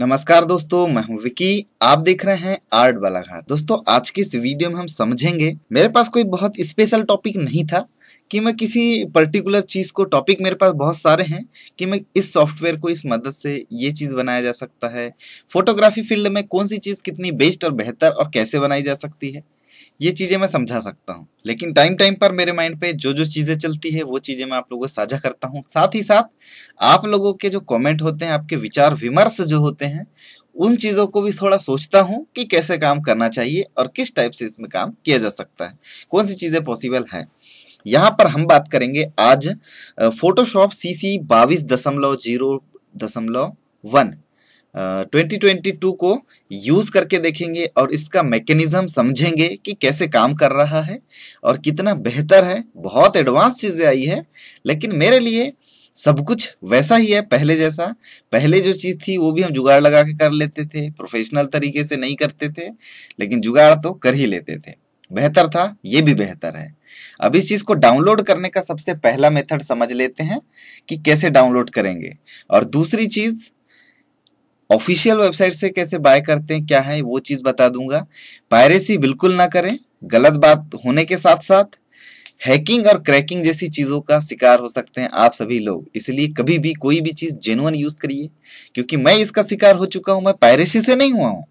नमस्कार दोस्तों मैं हूं विकी आप देख रहे हैं आर्ट बालाघाट दोस्तों आज की इस वीडियो में हम समझेंगे मेरे पास कोई बहुत स्पेशल टॉपिक नहीं था कि मैं किसी पर्टिकुलर चीज़ को टॉपिक मेरे पास बहुत सारे हैं कि मैं इस सॉफ्टवेयर को इस मदद से ये चीज़ बनाया जा सकता है फोटोग्राफी फील्ड में कौन सी चीज़ कितनी बेस्ट और बेहतर और कैसे बनाई जा सकती है ये चीज़ें मैं समझा सकता हूँ लेकिन टाइम टाइम पर मेरे माइंड पे जो जो चीज़ें चलती है वो चीज़ें मैं आप लोगों से साझा करता हूँ साथ ही साथ आप लोगों के जो कमेंट होते हैं आपके विचार विमर्श जो होते हैं उन चीज़ों को भी थोड़ा सोचता हूँ कि कैसे काम करना चाहिए और किस टाइप से इसमें काम किया जा सकता है कौन सी चीज़ें पॉसिबल है यहाँ पर हम बात करेंगे आज फोटोशॉप सी सी बाईस दशमलव जीरो दशमलव वन ट्वेंटी ट्वेंटी टू को यूज़ करके देखेंगे और इसका मैकेनिज़्म समझेंगे कि कैसे काम कर रहा है और कितना बेहतर है बहुत एडवांस चीज़ें आई है लेकिन मेरे लिए सब कुछ वैसा ही है पहले जैसा पहले जो चीज़ थी वो भी हम जुगाड़ लगा के कर लेते थे प्रोफेशनल तरीके से नहीं करते थे लेकिन जुगाड़ तो कर ही लेते थे बेहतर था ये भी बेहतर है अब इस चीज़ को डाउनलोड करने का सबसे पहला मेथड समझ लेते हैं कि कैसे डाउनलोड करेंगे और दूसरी चीज़ ऑफिशियल वेबसाइट से कैसे बाय करते हैं क्या है वो चीज़ बता दूंगा पायरेसी बिल्कुल ना करें गलत बात होने के साथ साथ हैकिंग और क्रैकिंग जैसी चीज़ों का शिकार हो सकते हैं आप सभी लोग इसलिए कभी भी कोई भी चीज़ जेनुअन यूज़ करिए क्योंकि मैं इसका शिकार हो चुका हूं मैं पायरेसी से नहीं हुआ हूं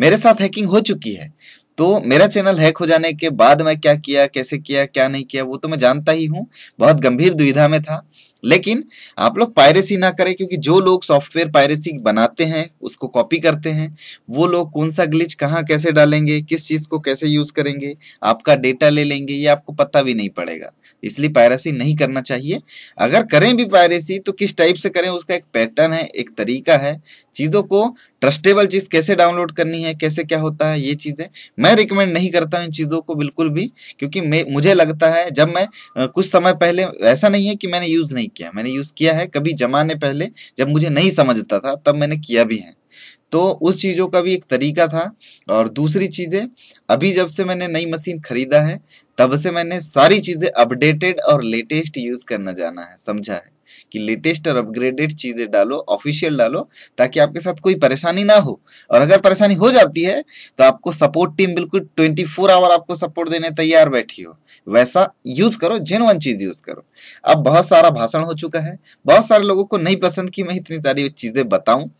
मेरे साथ हैकिंग हो चुकी है तो मेरा चैनल हैक हो जाने के बाद मैं क्या किया कैसे किया क्या नहीं किया वो तो मैं जानता ही हूँ बहुत गंभीर दुविधा में था लेकिन आप लोग पायरेसी ना करें क्योंकि जो लोग सॉफ्टवेयर पायरेसी बनाते हैं उसको कॉपी करते हैं वो लोग कौन सा ग्लिच कहाँ कैसे डालेंगे किस चीज़ को कैसे यूज़ करेंगे आपका डेटा ले लेंगे ये आपको पता भी नहीं पड़ेगा इसलिए पायरेसी नहीं करना चाहिए अगर करें भी पायरेसी तो किस टाइप से करें उसका एक पैटर्न है एक तरीका है चीज़ों को ट्रस्टेबल चीज़ कैसे डाउनलोड करनी है कैसे क्या होता है ये चीज़ें मैं रिकमेंड नहीं करता हूँ इन चीज़ों को बिल्कुल भी क्योंकि मुझे लगता है जब मैं कुछ समय पहले ऐसा नहीं है कि मैंने यूज़ नहीं किया मैंने यूज़ किया है कभी जमाने पहले जब मुझे नहीं समझता था तब मैंने किया भी है तो उस चीज़ों का भी एक तरीका था और दूसरी चीज़ें अभी जब से मैंने नई मशीन ख़रीदा है तब से मैंने सारी चीज़ें अपडेटेड और लेटेस्ट यूज़ करना जाना है समझा है कि लेटेस्ट और अपग्रेडेड चीज़ें डालो ऑफिशियल डालो ताकि आपके साथ कोई परेशानी ना हो और अगर परेशानी हो जाती है तो आपको सपोर्ट टीम बिल्कुल ट्वेंटी फोर आवर आपको सपोर्ट देने तैयार बैठी हो वैसा यूज़ करो जेनवन चीज़ यूज़ करो अब बहुत सारा भाषण हो चुका है बहुत सारे लोगों को नहीं पसंद कि मैं इतनी सारी चीज़ें बताऊँ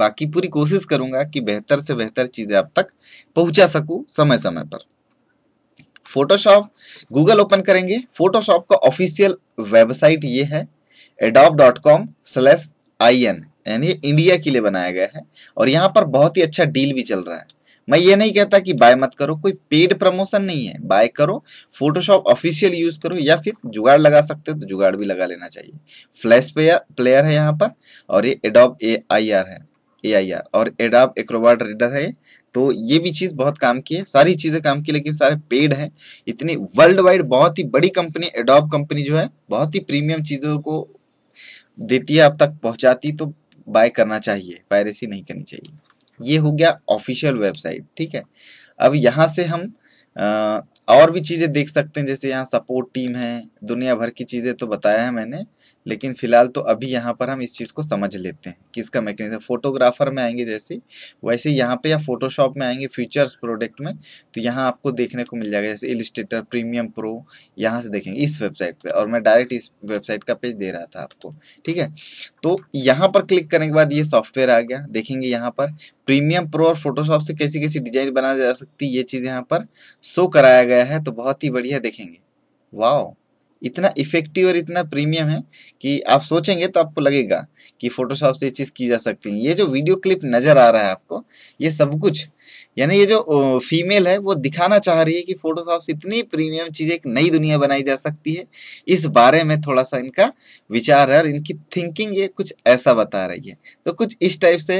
बाकी पूरी कोशिश करूंगा कि बेहतर से बेहतर चीज़ें आप तक पहुंचा सकूं समय समय पर फोटोशॉप गूगल ओपन करेंगे फोटोशॉप का ऑफिशियल वेबसाइट ये है Adobe dot com slash I N यानी इंडिया के लिए बनाया गया है और यहाँ पर बहुत ही अच्छा डील भी चल रहा है मैं ये नहीं कहता कि बाय मत करो कोई पेड प्रमोशन नहीं है बाय करो फोटोशॉप ऑफिशियल यूज करो या फिर जुगाड़ लगा सकते हो तो जुगाड़ भी लगा लेना चाहिए फ्लैश प्लेयर प्लेयर है यहाँ पर और ये एडॉप ए आई आर है ए आई आर और एडॉप एक्रोबाट रीडर है तो ये भी चीज़ बहुत काम की है सारी चीज़ें काम की लेकिन सारे पेड हैं इतनी वर्ल्ड वाइड बहुत ही बड़ी कंपनी एडॉप कंपनी जो है बहुत ही प्रीमियम चीज़ों को देती है आप तक पहुंचाती तो बाय करना चाहिए पायरेसी नहीं करनी चाहिए ये हो गया ऑफिशियल वेबसाइट ठीक है अब यहाँ से हम आ, और भी चीज़ें देख सकते हैं जैसे यहाँ सपोर्ट टीम है दुनिया भर की चीज़ें तो बताया है मैंने लेकिन फिलहाल तो अभी यहाँ पर हम इस चीज़ को समझ लेते हैं किसका मैकेनिज्म फोटोग्राफर में आएंगे जैसे वैसे यहाँ पे या फोटोशॉप में आएंगे फीचर्स प्रोडक्ट में तो यहाँ आपको देखने को मिल जाएगा जैसे इलिस्टेटर प्रीमियम प्रो यहाँ से देखेंगे इस वेबसाइट पे और मैं डायरेक्ट इस वेबसाइट का पेज दे रहा था आपको ठीक है तो यहाँ पर क्लिक करने के बाद ये सॉफ्टवेयर आ गया देखेंगे यहाँ पर प्रीमियम प्रो और फोटोशॉप से कैसी कैसी डिजाइन बनाई जा सकती है ये चीज़ यहाँ पर शो कराया गया है तो बहुत ही बढ़िया देखेंगे वाओ इतना इफेक्टिव और इतना प्रीमियम है कि आप सोचेंगे तो आपको लगेगा कि फोटोशॉप से ये चीज़ की जा सकती है ये जो वीडियो क्लिप नज़र आ रहा है आपको ये सब कुछ यानी ये जो फीमेल है वो दिखाना चाह रही है कि फोटोशॉप से इतनी प्रीमियम चीज़ एक नई दुनिया बनाई जा सकती है इस बारे में थोड़ा सा इनका विचार है और इनकी थिंकिंग ये कुछ ऐसा बता रही है तो कुछ इस टाइप से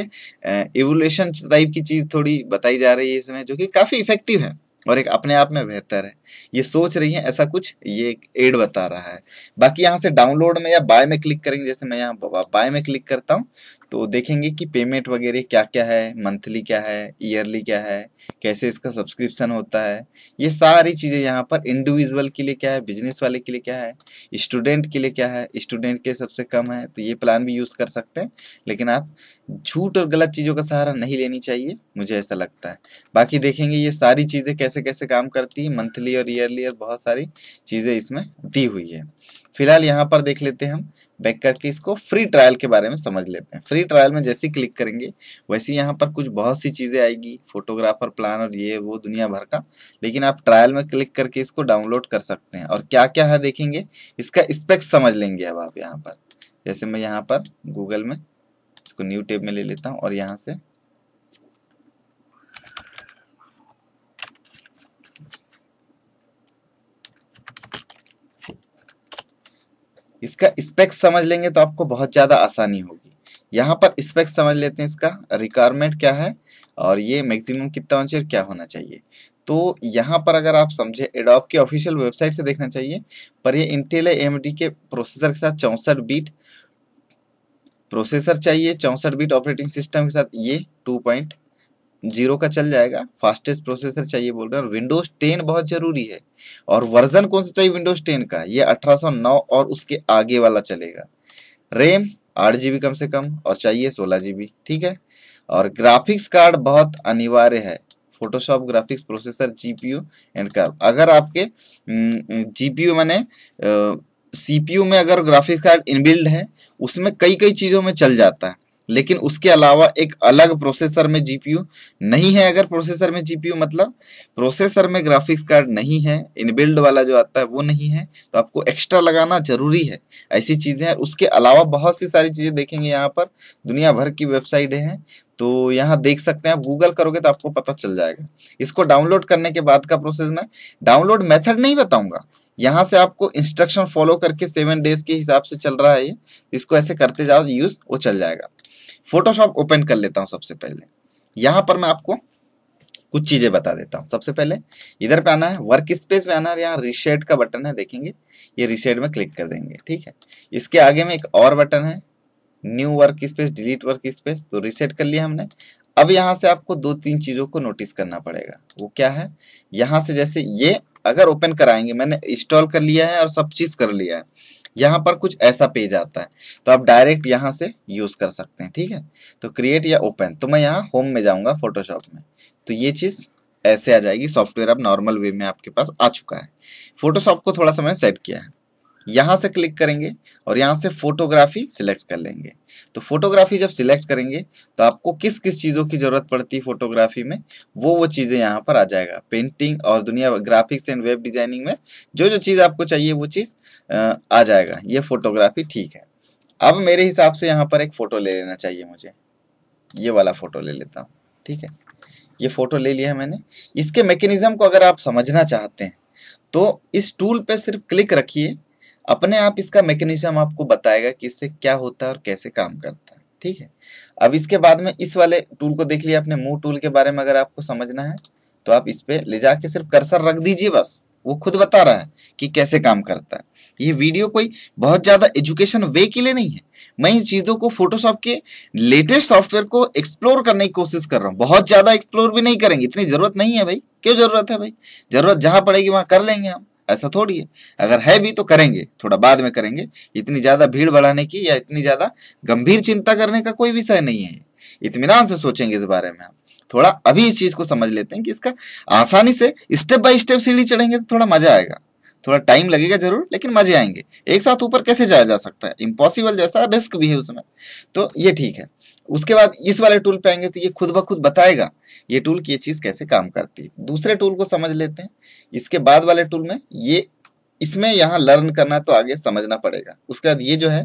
एवोल्यूशन टाइप की चीज़ थोड़ी बताई जा रही है इसमें जो कि काफ़ी इफेक्टिव है और एक अपने आप में बेहतर है ये सोच रही है ऐसा कुछ ये एक एड बता रहा है बाकी यहाँ से डाउनलोड में या बाय में क्लिक करेंगे जैसे मैं यहाँ बाय में क्लिक करता हूँ तो देखेंगे कि पेमेंट वगैरह क्या क्या है मंथली क्या है ईयरली क्या है कैसे इसका सब्सक्रिप्शन होता है ये सारी चीज़ें यहाँ पर इंडिविजुअल के लिए क्या है बिजनेस वाले के लिए क्या है स्टूडेंट के लिए क्या है स्टूडेंट के सबसे कम है तो ये प्लान भी यूज़ कर सकते हैं लेकिन आप झूठ और गलत चीज़ों का सहारा नहीं लेनी चाहिए मुझे ऐसा लगता है बाकी देखेंगे ये सारी चीज़ें कैसे कैसे काम करती है मंथली और ईयरली और बहुत सारी चीज़ें इसमें दी हुई है फिलहाल यहाँ पर देख लेते हैं हम बैक करके इसको फ्री ट्रायल के बारे में समझ लेते हैं फ्री ट्रायल में जैसे क्लिक करेंगे वैसे यहाँ पर कुछ बहुत सी चीज़ें आएगी फोटोग्राफर प्लान और ये वो दुनिया भर का लेकिन आप ट्रायल में क्लिक करके इसको डाउनलोड कर सकते हैं और क्या क्या है देखेंगे इसका स्पेक्स समझ लेंगे अब आप यहाँ पर जैसे मैं यहाँ पर गूगल में इसको न्यू टेब में ले लेता हूँ और यहाँ से इसका स्पेक्स समझ लेंगे तो आपको बहुत ज़्यादा आसानी होगी यहाँ पर स्पेक्स समझ लेते हैं इसका रिक्वायरमेंट क्या है और ये मैक्सिमम कितना ऑनचेयर क्या होना चाहिए तो यहाँ पर अगर आप समझे एडॉप की ऑफिशियल वेबसाइट से देखना चाहिए पर ये इंटेल एम के प्रोसेसर के साथ चौंसठ बीट प्रोसेसर चाहिए चौंसठ बीट ऑपरेटिंग सिस्टम के साथ ये टू पॉइंट जीरो का चल जाएगा फास्टेस्ट प्रोसेसर चाहिए बोल रहे हैं और विंडोज टेन बहुत जरूरी है और वर्जन कौन सा चाहिए विंडोज टेन का ये 1809 और उसके आगे वाला चलेगा रैम आठ जी कम से कम और चाहिए सोलह जी ठीक है और ग्राफिक्स कार्ड बहुत अनिवार्य है Photoshop graphics processor GPU and card अगर आपके जीपीयू मैंने सीपीयू में अगर ग्राफिक्स कार्ड इनबिल्ड है उसमें कई कई चीज़ों में चल जाता है लेकिन उसके अलावा एक अलग प्रोसेसर में जीपीयू नहीं है अगर प्रोसेसर में जीपीयू मतलब प्रोसेसर में ग्राफिक्स कार्ड नहीं है इनबिल्ड वाला जो आता है वो नहीं है तो आपको एक्स्ट्रा लगाना जरूरी है ऐसी चीज़ें हैं उसके अलावा बहुत सी सारी चीज़ें देखेंगे यहाँ पर दुनिया भर की वेबसाइट है तो यहाँ देख सकते हैं गूगल करोगे तो आपको पता चल जाएगा इसको डाउनलोड करने के बाद का प्रोसेस में डाउनलोड मेथड नहीं बताऊंगा यहाँ से आपको इंस्ट्रक्शन फॉलो करके सेवन डेज के हिसाब से चल रहा है ये इसको ऐसे करते जाओ यूज़ वो चल जाएगा फोटोशॉप ओपन कर लेता हूँ सबसे पहले यहाँ पर मैं आपको कुछ चीजें बता देता हूँ सबसे पहले इधर पे आना है वर्क स्पेस पे आना है यहाँ रिसेट का बटन है देखेंगे ये रिसेट में क्लिक कर देंगे ठीक है इसके आगे में एक और बटन है new workspace delete workspace तो रिसेट कर लिया हमने अब यहाँ से आपको दो तीन चीजों को नोटिस करना पड़ेगा वो क्या है यहाँ से जैसे ये अगर ओपन कराएंगे मैंने इंस्टॉल कर लिया है और सब चीज कर लिया है यहाँ पर कुछ ऐसा पेज आता है तो आप डायरेक्ट यहाँ से यूज़ कर सकते हैं ठीक है तो क्रिएट या ओपन तो मैं यहाँ होम में जाऊँगा फोटोशॉप में तो ये चीज़ ऐसे आ जाएगी सॉफ्टवेयर अब नॉर्मल वे में आपके पास आ चुका है फोटोशॉप को थोड़ा सा मैंने सेट किया है यहाँ से क्लिक करेंगे और यहाँ से फोटोग्राफी सिलेक्ट कर लेंगे तो फोटोग्राफी जब सिलेक्ट करेंगे तो आपको किस किस चीज़ों की ज़रूरत पड़ती है फोटोग्राफी में वो वो चीज़ें यहाँ पर आ जाएगा पेंटिंग और दुनिया ग्राफिक्स एंड वेब डिज़ाइनिंग में जो जो चीज़ आपको चाहिए वो चीज़ आ जाएगा ये फोटोग्राफी ठीक है अब मेरे हिसाब से यहाँ पर एक फ़ोटो ले लेना चाहिए मुझे ये वाला फ़ोटो ले लेता हूँ ठीक है ये फ़ोटो ले लिया मैंने इसके मैकेनिज़्म को अगर आप समझना चाहते हैं तो इस टूल पे सिर्फ क्लिक रखिए अपने आप इसका मैकेनिज्म आपको बताएगा कि इससे क्या होता है और कैसे काम करता है ठीक है अब इसके बाद में इस वाले टूल को देख लिया अपने मूव टूल के बारे में अगर आपको समझना है तो आप इस पर ले जाके सिर्फ कर्सर रख दीजिए बस वो खुद बता रहा है कि कैसे काम करता है ये वीडियो कोई बहुत ज़्यादा एजुकेशन वे के लिए नहीं है मैं इन चीज़ों को फोटोशॉप के लेटेस्ट सॉफ्टवेयर को एक्सप्लोर करने की कोशिश कर रहा हूँ बहुत ज़्यादा एक्सप्लोर भी नहीं करेंगे इतनी ज़रूरत नहीं है भाई क्यों ज़रूरत है भाई ज़रूरत जहां पड़ेगी वहां कर लेंगे हम ऐसा थोड़ी है अगर है भी तो करेंगे थोड़ा बाद में करेंगे इतनी ज्यादा भीड़ बढ़ाने की या इतनी ज्यादा गंभीर चिंता करने का कोई विषय नहीं है इतमान से सोचेंगे इस बारे में थोड़ा अभी इस चीज को समझ लेते हैं कि इसका आसानी से स्टेप बाय स्टेप सीढ़ी चढ़ेंगे तो थोड़ा मजा आएगा थोड़ा टाइम लगेगा जरूर लेकिन मजे आएंगे एक साथ ऊपर कैसे जाया जा सकता है इम्पॉसिबल जैसा रिस्क भी है उसमें तो ये ठीक है उसके बाद इस वाले टूल पे आएंगे तो ये खुद ब खुद बताएगा ये टूल की ये चीज़ कैसे काम करती है दूसरे टूल को समझ लेते हैं इसके बाद वाले टूल में ये इसमें यहाँ लर्न करना तो आगे समझना पड़ेगा उसके बाद ये जो है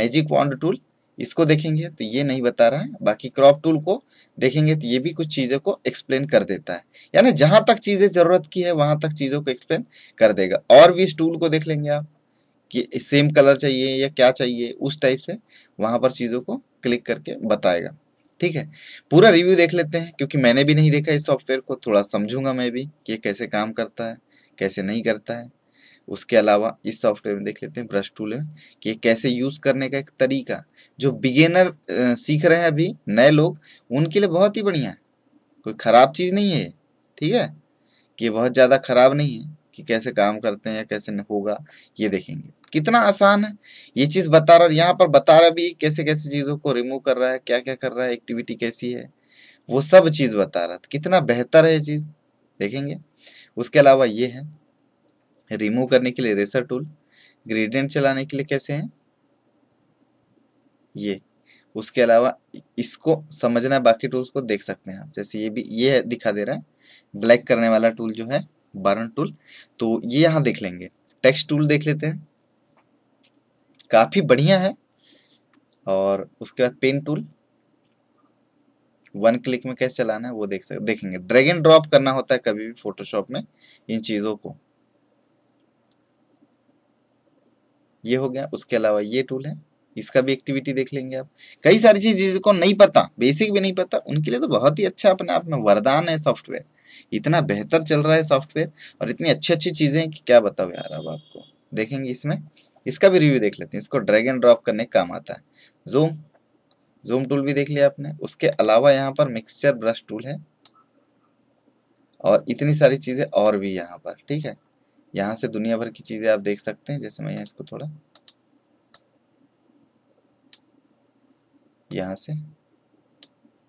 मैजिक वॉन्ड टूल इसको देखेंगे तो ये नहीं बता रहा है बाकी क्रॉप टूल को देखेंगे तो ये भी कुछ चीज़ों को एक्सप्लेन कर देता है यानी जहां तक चीज़ें ज़रूरत की है वहां तक चीज़ों को एक्सप्लेन कर देगा और भी इस टूल को देख लेंगे आप कि सेम कलर चाहिए या क्या चाहिए उस टाइप से वहाँ पर चीज़ों को क्लिक करके बताएगा ठीक है पूरा रिव्यू देख लेते हैं क्योंकि मैंने भी नहीं देखा इस सॉफ्टवेयर को थोड़ा समझूंगा मैं भी कि कैसे काम करता है कैसे नहीं करता है उसके अलावा इस सॉफ्टवेयर में देख लेते हैं ब्रश टूल है कि कैसे यूज़ करने का एक तरीका जो बिगेनर सीख रहे हैं अभी नए लोग उनके लिए बहुत ही बढ़िया है कोई ख़राब चीज़ नहीं है ठीक है कि बहुत ज़्यादा ख़राब नहीं है कि कैसे काम करते हैं या कैसे होगा ये देखेंगे कितना आसान है ये चीज़ बता रहा और यहाँ पर बता रहा भी कैसे कैसे चीज़ों को रिमूव कर रहा है क्या क्या कर रहा है एक्टिविटी कैसी है वो सब चीज़ बता रहा था कितना बेहतर है ये चीज़ देखेंगे उसके अलावा ये है रिमूव करने के लिए रेसर टूल ग्रेडियंट चलाने के लिए कैसे है ये उसके अलावा इसको समझना है बाकी टूल्स को देख सकते हैं आप जैसे ये भी ये दिखा दे रहा है ब्लैक करने वाला टूल जो है बारन टूल तो ये यहाँ देख लेंगे टेक्स्ट टूल देख लेते हैं काफ़ी बढ़िया है और उसके बाद पेन टूल वन क्लिक में कैसे चलाना है वो देख सकते देखेंगे ड्रैग एंड ड्रॉप करना होता है कभी भी फोटोशॉप में इन चीज़ों को ये हो गया उसके अलावा ये टूल है इसका भी एक्टिविटी देख लेंगे आप कई सारी चीज जिसको नहीं पता बेसिक भी नहीं पता उनके लिए तो बहुत ही अच्छा अपने आप में वरदान है सॉफ्टवेयर इतना बेहतर चल रहा है सॉफ्टवेयर और इतनी अच्छी अच्छी चीज़ें कि क्या बताओ यार अब आपको देखेंगे इसमें इसका भी रिव्यू देख लेते हैं इसको ड्रैग एंड ड्रॉप करने का काम आता है जूम जूम टूल भी देख लिया आपने उसके अलावा यहाँ पर मिक्सचर ब्रश टूल है और इतनी सारी चीज़ें और भी यहाँ पर ठीक है यहाँ से दुनिया भर की चीज़ें आप देख सकते हैं जैसे मैं यहाँ इसको थोड़ा यहाँ से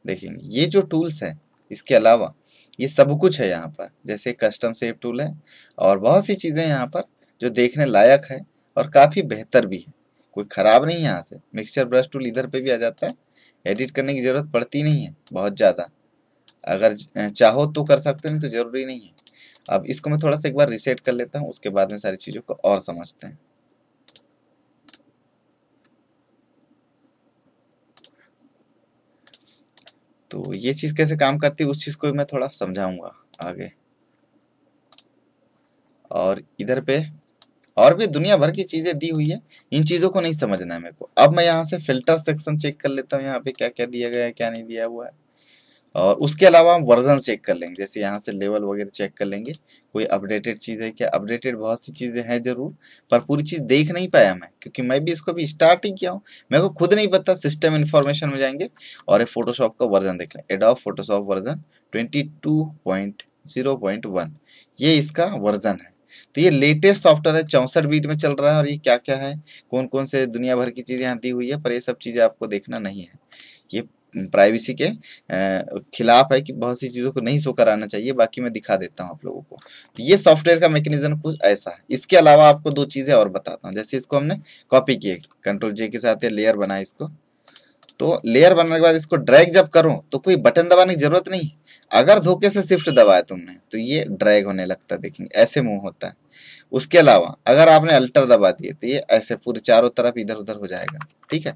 देखेंगे ये जो टूल्स हैं इसके अलावा ये सब कुछ है यहाँ पर जैसे कस्टम सेव टूल है और बहुत सी चीज़ें यहाँ पर जो देखने लायक है और काफ़ी बेहतर भी है कोई ख़राब नहीं है यहाँ से मिक्सचर ब्रश टूल इधर पे भी आ जाता है एडिट करने की ज़रूरत पड़ती नहीं है बहुत ज़्यादा अगर चाहो तो कर सकते हो तो ज़रूरी नहीं है अब इसको मैं थोड़ा सा एक बार रिसेट कर लेता हूँ उसके बाद में सारी चीज़ों को और समझते हैं तो ये चीज़ कैसे काम करती है उस चीज़ को मैं थोड़ा समझाऊंगा आगे और इधर पे और भी दुनिया भर की चीज़ें दी हुई है इन चीज़ों को नहीं समझना है मेरे को अब मैं यहाँ से फिल्टर सेक्शन चेक कर लेता हूँ यहाँ पे क्या क्या दिया गया है क्या नहीं दिया हुआ है और उसके अलावा हम वर्जन चेक कर लेंगे जैसे यहाँ से लेवल वगैरह चेक कर लेंगे कोई अपडेटेड चीज़ है क्या अपडेटेड बहुत सी चीज़ें हैं ज़रूर पर पूरी चीज़ देख नहीं पाया मैं क्योंकि मैं भी इसको भी स्टार्ट ही किया हूँ मेरे को खुद नहीं पता सिस्टम इन्फॉर्मेशन में जाएंगे और ये फोटोशॉप का वर्जन देख लें एडॉफ फोटोशॉप वर्जन ट्वेंटी ये इसका वर्जन है तो ये लेटेस्ट सॉफ्टवेयर है चौंसठ बीट में चल रहा है और ये क्या क्या है कौन कौन से दुनिया भर की चीज़ें यहाँ दी हुई है पर ये सब चीज़ें आपको देखना नहीं है ये प्राइवेसी के खिलाफ है कि बहुत सी चीज़ों को नहीं शो कराना चाहिए बाकी मैं दिखा देता हूँ आप लोगों को तो ये सॉफ्टवेयर का मैकेनिज्म कुछ ऐसा है इसके अलावा आपको दो चीज़ें और बताता हूँ जैसे इसको हमने कॉपी किए कंट्रोल जे के साथ लेयर बनाए इसको तो लेयर बनने के बाद इसको ड्रैग जब करूँ तो कोई बटन दबाने की जरूरत नहीं अगर धोखे से शिफ्ट दबाया तुमने तो ये ड्रैग होने लगता है देखेंगे ऐसे मुंह होता है उसके अलावा अगर आपने अल्टर दबा दिए तो ये ऐसे पूरे चारों तरफ इधर उधर हो जाएगा ठीक है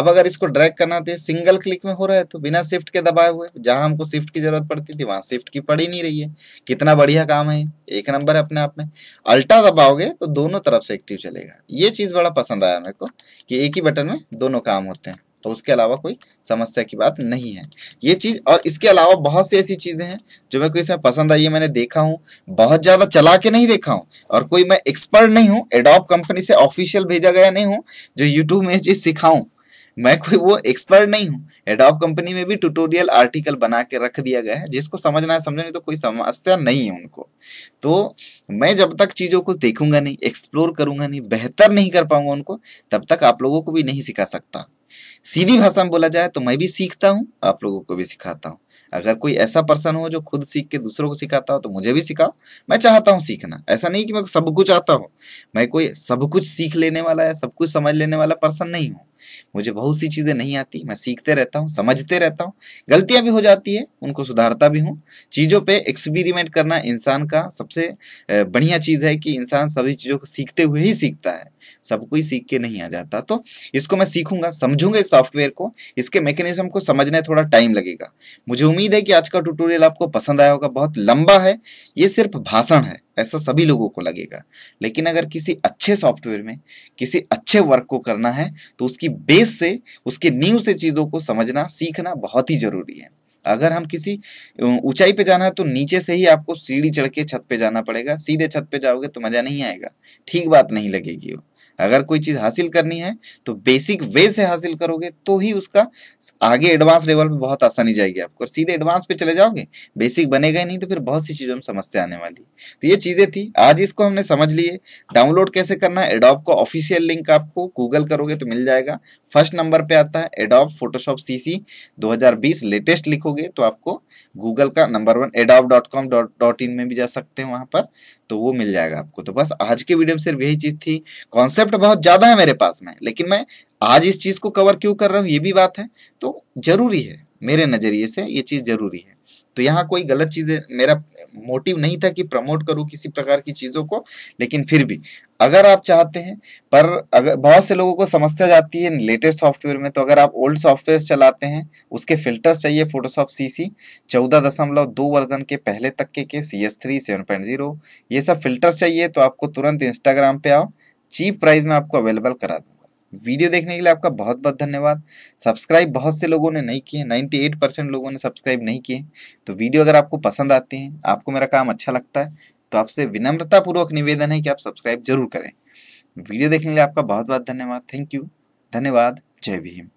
अब अगर इसको ड्रैग करना थे सिंगल क्लिक में हो रहा है तो बिना शिफ्ट के दबाए हुए जहां हमको शिफ्ट की जरूरत पड़ती थी वहां शिफ्ट की पड़ ही नहीं रही है कितना बढ़िया काम है एक नंबर है अपने आप में अल्टा दबाओगे तो दोनों तरफ से एक्टिव चलेगा ये चीज बड़ा पसंद आया मेरे को कि एक ही बटन में दोनों काम होते हैं तो उसके अलावा कोई समस्या की बात नहीं है ये चीज़ और इसके अलावा बहुत सी ऐसी चीज़ें हैं जो मेरे को इसमें पसंद आई है मैंने देखा हूँ बहुत ज़्यादा चला के नहीं देखा हूँ और कोई मैं एक्सपर्ट नहीं हूँ एडॉप कंपनी से ऑफिशियल भेजा गया नहीं हूँ जो यूट्यूब में चीज़ सिखाऊँ मैं कोई वो एक्सपर्ट नहीं हूँ एडॉप कंपनी में भी ट्यूटोरियल आर्टिकल बना के रख दिया गया है जिसको समझना है समझने तो कोई समस्या नहीं है उनको तो मैं जब तक चीज़ों को देखूंगा नहीं एक्सप्लोर करूंगा नहीं बेहतर नहीं कर पाऊंगा उनको तब तक आप लोगों को भी नहीं सिखा सकता सीधी भाषा में बोला जाए तो मैं भी सीखता हूँ आप लोगों को भी सिखाता हूँ अगर कोई ऐसा पर्सन हो जो खुद सीख के दूसरों को सिखाता हो तो मुझे भी सिखाओ मैं चाहता हूँ सीखना ऐसा नहीं कि मैं सब कुछ आता हूँ मैं कोई सब कुछ सीख लेने वाला या सब कुछ समझ लेने वाला पर्सन नहीं हूँ मुझे बहुत सी चीज़ें नहीं आती मैं सीखते रहता हूँ समझते रहता हूँ गलतियां भी हो जाती है उनको सुधारता भी हूँ चीज़ों पे एक्सपेरिमेंट करना इंसान का सबसे बढ़िया चीज़ है कि इंसान सभी चीज़ों को सीखते हुए ही सीखता है सब कोई सीख के नहीं आ जाता तो इसको मैं सीखूंगा समझूंगा इस सॉफ्टवेयर को इसके मैकेनिज्म को समझने थोड़ा टाइम लगेगा मुझे उम्मीद है कि आज का ट्यूटोरियल आपको पसंद आया होगा बहुत लंबा है ये सिर्फ भाषण है ऐसा सभी लोगों को लगेगा लेकिन अगर किसी अच्छे सॉफ्टवेयर में किसी अच्छे वर्क को करना है तो उसकी बेस से उसके नींव से चीज़ों को समझना सीखना बहुत ही ज़रूरी है अगर हम किसी ऊंचाई पे जाना है तो नीचे से ही आपको सीढ़ी चढ़ के छत पे जाना पड़ेगा सीधे छत पे जाओगे तो मज़ा नहीं आएगा ठीक बात नहीं लगेगी वो अगर कोई चीज़ हासिल करनी है तो बेसिक वे से हासिल करोगे तो ही उसका आगे एडवांस लेवल पे बहुत आसानी जाएगी आपको और सीधे एडवांस पे चले जाओगे बेसिक बनेगा नहीं तो फिर बहुत सी चीज़ों में समस्या आने वाली तो ये चीज़ें थी आज इसको हमने समझ लिए डाउनलोड कैसे करना है एडॉप का ऑफिशियल लिंक आपको गूगल करोगे तो मिल जाएगा फर्स्ट नंबर पे आता है एडॉप फोटोशॉप सी सी लेटेस्ट लिखोगे तो आपको गूगल का number one Adobe dot com dot dot in में भी जा सकते हैं वहां पर तो वो मिल जाएगा आपको तो बस आज के वीडियो में सिर्फ यही चीज़ थी कॉन्सेप्ट कॉन्सेप्ट बहुत ज्यादा है मेरे पास में लेकिन मैं आज इस चीज को कवर क्यों कर रहा हूँ ये भी बात है तो जरूरी है मेरे नजरिए से ये चीज जरूरी है तो यहाँ कोई गलत चीज मेरा मोटिव नहीं था कि प्रमोट करूं किसी प्रकार की चीजों को लेकिन फिर भी अगर आप चाहते हैं पर अगर बहुत से लोगों को समस्या जाती है लेटेस्ट सॉफ्टवेयर में तो अगर आप ओल्ड सॉफ्टवेयर चलाते हैं उसके फिल्टर्स चाहिए फोटोशॉप सी सी चौदह दशमलव दो वर्जन के पहले तक के के C S three seven point zero ये सब फिल्टर्स चाहिए तो आपको तुरंत इंस्टाग्राम पे आओ चीप प्राइस में आपको अवेलेबल करा दूंगा वीडियो देखने के लिए आपका बहुत बहुत धन्यवाद सब्सक्राइब बहुत से लोगों ने नहीं किए 98 परसेंट लोगों ने सब्सक्राइब नहीं किए तो वीडियो अगर आपको पसंद आते हैं आपको मेरा काम अच्छा लगता है तो आपसे विनम्रतापूर्वक निवेदन है कि आप सब्सक्राइब जरूर करें वीडियो देखने के लिए आपका बहुत बहुत धन्यवाद थैंक यू धन्यवाद जय भीम